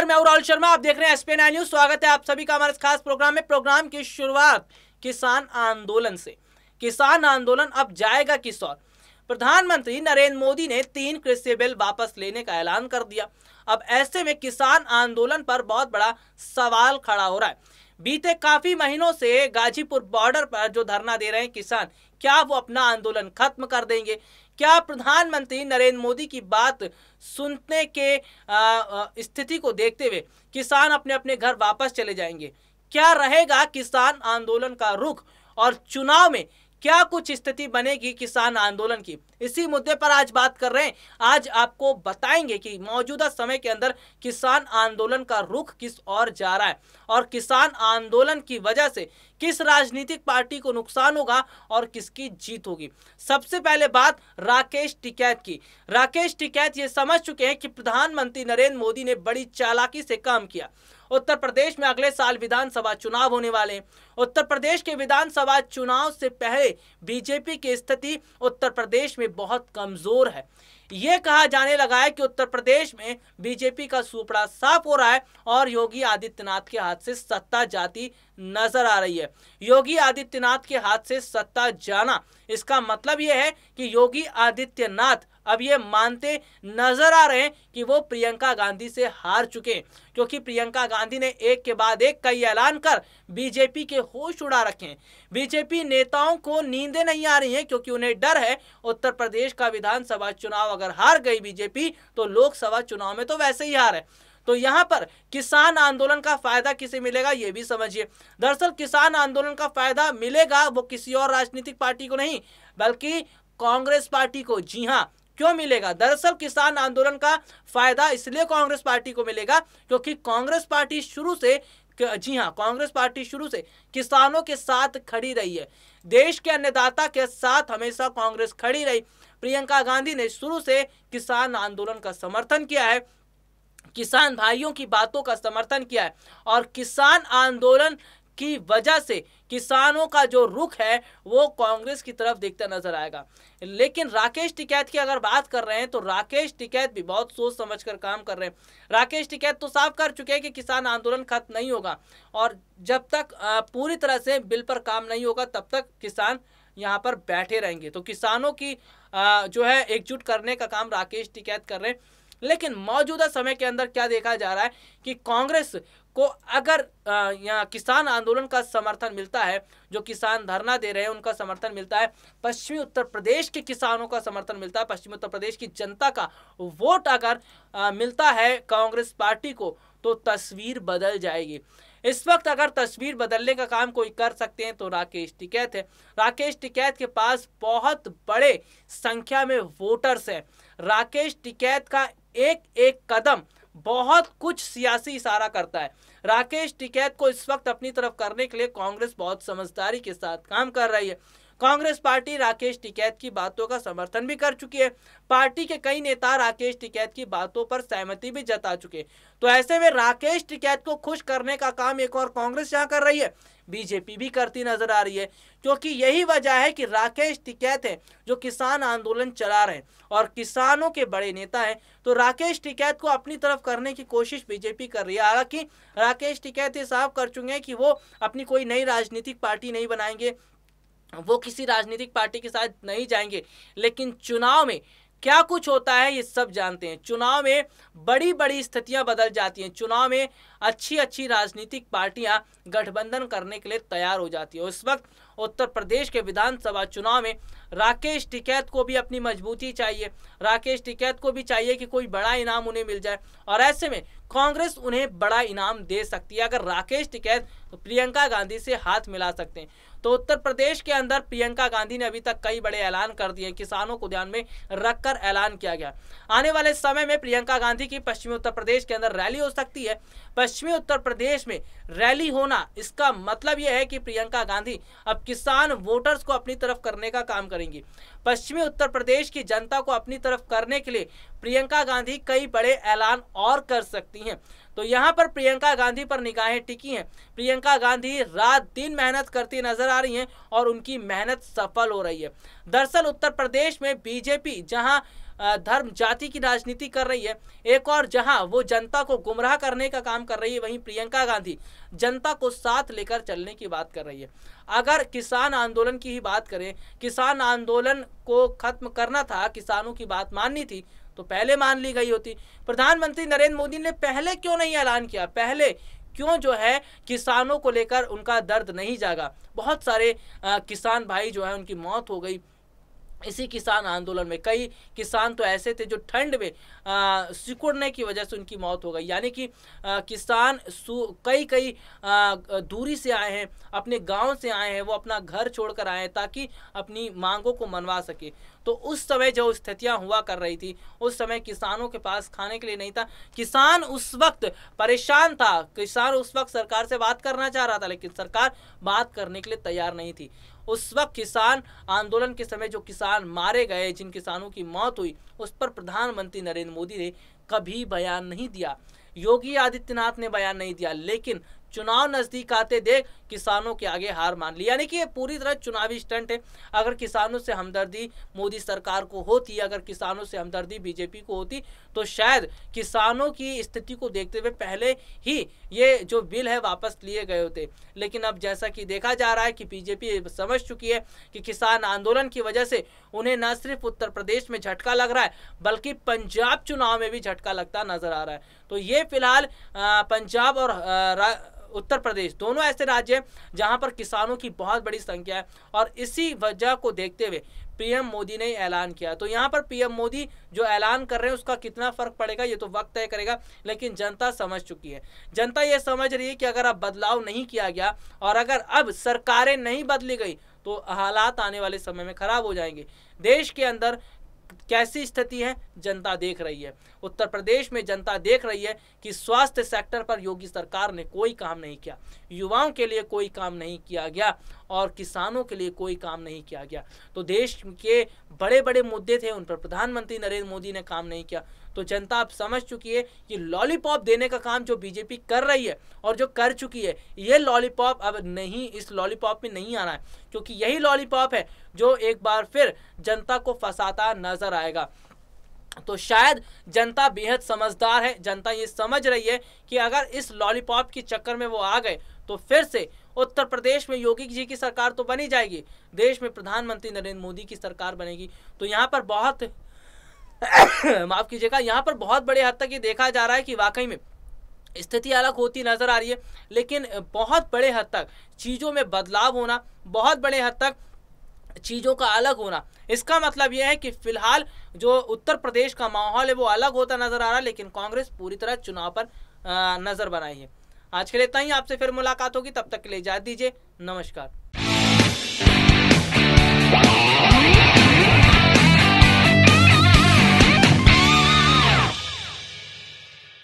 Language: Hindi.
नमस्कार मैं राहुल शर्मा आप देख रहे हैं एस एसपी न्यूज स्वागत है आप सभी का हमारे खास प्रोग्राम में प्रोग्राम की शुरुआत किसान आंदोलन से किसान आंदोलन अब जाएगा किस और प्रधानमंत्री नरेंद्र मोदी ने तीन कृषि बिल वापस लेने का ऐलान कर दिया अब ऐसे में किसान आंदोलन पर बहुत बड़ा सवाल खड़ा हो रहा है बीते काफी महीनों से गाजीपुर बॉर्डर पर जो धरना दे रहे हैं किसान क्या वो अपना आंदोलन खत्म कर देंगे क्या प्रधानमंत्री नरेंद्र मोदी की बात सुनने के स्थिति को देखते हुए किसान अपने अपने घर वापस चले जाएंगे क्या रहेगा किसान आंदोलन का रुख और चुनाव में क्या कुछ स्थिति बनेगी किसान आंदोलन की इसी मुद्दे पर आज बात कर रहे हैं आज आपको बताएंगे कि मौजूदा समय के अंदर किसान आंदोलन का रुख किस ओर जा रहा है और किसान आंदोलन की वजह से किस राजनीतिक पार्टी को नुकसान होगा और किसकी जीत होगी सबसे पहले बात राकेश टिकैत की राकेश टिकैत ये समझ चुके हैं कि प्रधानमंत्री नरेंद्र मोदी ने बड़ी चालाकी से काम किया उत्तर प्रदेश में अगले साल विधानसभा चुनाव होने वाले हैं उत्तर प्रदेश के विधानसभा चुनाव से पहले बीजेपी की स्थिति उत्तर प्रदेश में बहुत कमजोर है ये कहा जाने लगा है कि उत्तर प्रदेश में बीजेपी का सुपड़ा साफ हो रहा है और योगी आदित्यनाथ के हाथ से सत्ता जाती नजर आ रही है योगी आदित्यनाथ के हाथ से सत्ता जाना इसका मतलब यह है कि योगी आदित्यनाथ अब ये मानते नजर आ रहे हैं कि वो प्रियंका गांधी से हार चुके क्योंकि प्रियंका गांधी ने एक के बाद एक कई ऐलान कर बीजेपी के होश उड़ा रखे हैं बीजेपी नेताओं को नींदे नहीं आ रही हैं क्योंकि उन्हें डर है उत्तर प्रदेश का विधानसभा चुनाव अगर हार गई बीजेपी तो लोकसभा चुनाव में तो वैसे ही हार है तो यहाँ पर किसान आंदोलन का फायदा किसे मिलेगा यह भी समझिए दरअसल किसान आंदोलन का फायदा मिलेगा वो किसी और राजनीतिक पार्टी को नहीं बल्कि कांग्रेस पार्टी को जी हाँ क्यों मिलेगा दरअसल किसान आंदोलन का फायदा इसलिए कांग्रेस पार्टी को मिलेगा क्योंकि कांग्रेस पार्टी शुरू से जी हाँ कांग्रेस पार्टी शुरू से किसानों के साथ खड़ी रही है देश के अन्नदाता के साथ हमेशा कांग्रेस खड़ी रही प्रियंका गांधी ने शुरू से किसान आंदोलन का समर्थन किया है किसान भाइयों की बातों का समर्थन किया है और किसान आंदोलन की वजह से किसानों का जो रुख है वो कांग्रेस की तरफ देखता नजर आएगा लेकिन राकेश टिकैत की अगर बात कर रहे हैं तो राकेश टिकैत भी बहुत सोच समझ कर काम कर रहे हैं राकेश टिकैत तो साफ कर चुके हैं कि किसान आंदोलन खत्म नहीं होगा और जब तक पूरी तरह से बिल पर काम नहीं होगा तब तक किसान यहाँ पर बैठे रहेंगे तो किसानों की जो है एकजुट करने का काम राकेश टिकैत कर रहे हैं लेकिन मौजूदा समय के अंदर क्या देखा जा रहा है कि कांग्रेस को अगर यहाँ किसान आंदोलन का समर्थन मिलता है जो किसान धरना दे रहे हैं उनका समर्थन मिलता है पश्चिमी उत्तर प्रदेश के किसानों का समर्थन मिलता है पश्चिमी उत्तर प्रदेश की जनता का वोट अगर आ, मिलता है कांग्रेस पार्टी को तो तस्वीर बदल जाएगी इस वक्त अगर तस्वीर बदलने का काम कोई कर सकते हैं तो राकेश टिकैत है राकेश टिकैत के पास बहुत बड़े संख्या में वोटर्स हैं राकेश टिकैत का एक एक कदम बहुत कुछ सियासी इशारा करता है राकेश टिकैत को इस वक्त अपनी तरफ करने के लिए कांग्रेस बहुत समझदारी के साथ काम कर रही है कांग्रेस पार्टी राकेश टिकैत की बातों का समर्थन भी कर चुकी है पार्टी के कई नेता राकेश टिकैत की बातों पर सहमति भी जता चुके तो ऐसे में राकेश टिकैत को खुश करने का काम एक और कांग्रेस यहाँ कर रही है बीजेपी भी करती नजर आ रही है क्योंकि यही वजह है कि राकेश टिकैत है जो किसान आंदोलन चला रहे हैं और किसानों के बड़े नेता हैं तो राकेश टिकैत को अपनी तरफ करने की कोशिश बीजेपी कर रही है हालांकि राकेश टिकैत ये साफ कर चुके हैं कि वो अपनी कोई नई राजनीतिक पार्टी नहीं बनाएंगे वो किसी राजनीतिक पार्टी के साथ नहीं जाएंगे लेकिन चुनाव में क्या कुछ होता है ये सब जानते हैं चुनाव में बड़ी बड़ी स्थितियां बदल जाती हैं चुनाव में अच्छी अच्छी राजनीतिक पार्टियां गठबंधन करने के लिए तैयार हो जाती है उस वक्त उत्तर प्रदेश के विधानसभा चुनाव में राकेश टिकैत को भी अपनी मजबूती चाहिए राकेश टिकैत को भी चाहिए कि कोई बड़ा इनाम उन्हें मिल जाए और ऐसे में कांग्रेस उन्हें बड़ा इनाम दे सकती है अगर राकेश टिकैत प्रियंका गांधी से हाथ मिला सकते हैं तो उत्तर प्रदेश के अंदर प्रियंका गांधी ने अभी तक कई बड़े ऐलान कर दिए किसानों को ध्यान में रखकर ऐलान किया गया आने वाले समय में प्रियंका गांधी की पश्चिमी उत्तर प्रदेश के अंदर रैली हो सकती है पश्चिमी उत्तर प्रदेश में रैली होना इसका मतलब यह है कि प्रियंका गांधी अब किसान वोटर्स को अपनी तरफ करने का काम करेंगी पश्चिमी उत्तर प्रदेश की जनता को अपनी तरफ करने के लिए प्रियंका गांधी कई बड़े ऐलान और कर सकती हैं तो यहाँ पर प्रियंका गांधी पर निगाहें टिकी हैं प्रियंका गांधी रात दिन मेहनत करती नजर आ रही हैं और उनकी मेहनत सफल हो रही है दरअसल उत्तर प्रदेश में बीजेपी जहाँ धर्म जाति की राजनीति कर रही है एक और जहां वो जनता को गुमराह करने का काम कर रही है वहीं प्रियंका गांधी जनता को साथ लेकर चलने की बात कर रही है अगर किसान आंदोलन की ही बात करें किसान आंदोलन को खत्म करना था किसानों की बात माननी थी तो पहले मान ली गई होती प्रधानमंत्री नरेंद्र मोदी ने पहले क्यों नहीं ऐलान किया पहले क्यों जो है किसानों को लेकर उनका दर्द नहीं जागा बहुत सारे आ, किसान भाई जो है उनकी मौत हो गई इसी किसान आंदोलन में कई किसान तो ऐसे थे जो ठंड में सिकुड़ने की वजह से उनकी मौत हो गई यानी कि किसान कई कई दूरी से आए हैं अपने गांव से आए हैं वो अपना घर छोड़कर आए हैं ताकि अपनी मांगों को मनवा सके तो उस समय जो स्थितियां हुआ कर रही थी उस समय किसानों के पास खाने के लिए नहीं था किसान उस वक्त परेशान था किसान उस वक्त सरकार से बात करना चाह रहा था लेकिन सरकार बात करने के लिए तैयार नहीं थी उस वक्त किसान आंदोलन के समय जो किसान मारे गए जिन किसानों की मौत हुई उस पर प्रधानमंत्री नरेंद्र मोदी ने कभी बयान नहीं दिया योगी आदित्यनाथ ने बयान नहीं दिया लेकिन चुनाव नज़दीक आते देख किसानों के आगे हार मान ली यानी कि ये पूरी तरह चुनावी स्टंट है अगर किसानों से हमदर्दी मोदी सरकार को होती अगर किसानों से हमदर्दी बीजेपी को होती तो शायद किसानों की स्थिति को देखते हुए पहले ही ये जो बिल है वापस लिए गए होते लेकिन अब जैसा कि देखा जा रहा है कि बीजेपी समझ चुकी है कि किसान आंदोलन की वजह से उन्हें न सिर्फ उत्तर प्रदेश में झटका लग रहा है बल्कि पंजाब चुनाव में भी झटका लगता नजर आ रहा है तो ये फिलहाल पंजाब और उत्तर प्रदेश दोनों ऐसे राज्य हैं जहाँ पर किसानों की बहुत बड़ी संख्या है और इसी वजह को देखते हुए पीएम मोदी ने ऐलान किया तो यहाँ पर पीएम मोदी जो ऐलान कर रहे हैं उसका कितना फर्क पड़ेगा ये तो वक्त तय करेगा लेकिन जनता समझ चुकी है जनता ये समझ रही है कि अगर अब बदलाव नहीं किया गया और अगर अब सरकारें नहीं बदली गई तो हालात आने वाले समय में खराब हो जाएंगे देश के अंदर कैसी स्थिति है जनता देख रही है उत्तर प्रदेश में जनता देख रही है कि स्वास्थ्य सेक्टर पर योगी सरकार ने कोई काम नहीं किया युवाओं के लिए कोई काम नहीं किया गया और किसानों के लिए कोई काम नहीं किया गया तो देश के बड़े बड़े मुद्दे थे उन पर प्रधानमंत्री नरेंद्र मोदी ने काम नहीं किया तो जनता आप समझ चुकी है कि लॉलीपॉप देने का काम जो बीजेपी कर रही है और जो कर चुकी है ये लॉलीपॉप अब नहीं इस लॉलीपॉप में नहीं आना है क्योंकि यही लॉलीपॉप है जो एक बार फिर जनता को फंसाता नजर आया आएगा तो शायद जनता बेहद समझदार है जनता ये समझ रही है कि अगर इस लॉलीपॉप के चक्कर में वो आ गए तो फिर से उत्तर प्रदेश में योगी जी की सरकार तो बनी जाएगी देश में प्रधानमंत्री नरेंद्र मोदी की सरकार बनेगी तो यहाँ पर बहुत माफ कीजिएगा यहाँ पर बहुत बड़े हद तक ये देखा जा रहा है कि वाकई में स्थिति अलग होती नज़र आ रही है लेकिन बहुत बड़े हद तक चीज़ों में बदलाव होना बहुत बड़े हद तक चीज़ों का अलग होना इसका मतलब यह है कि फिलहाल जो उत्तर प्रदेश का माहौल है वो अलग होता नजर आ रहा है लेकिन कांग्रेस पूरी तरह चुनाव पर नजर बनाई है आज के लिए ही आपसे फिर मुलाकात होगी तब तक के लिए इजाजत दीजिए नमस्कार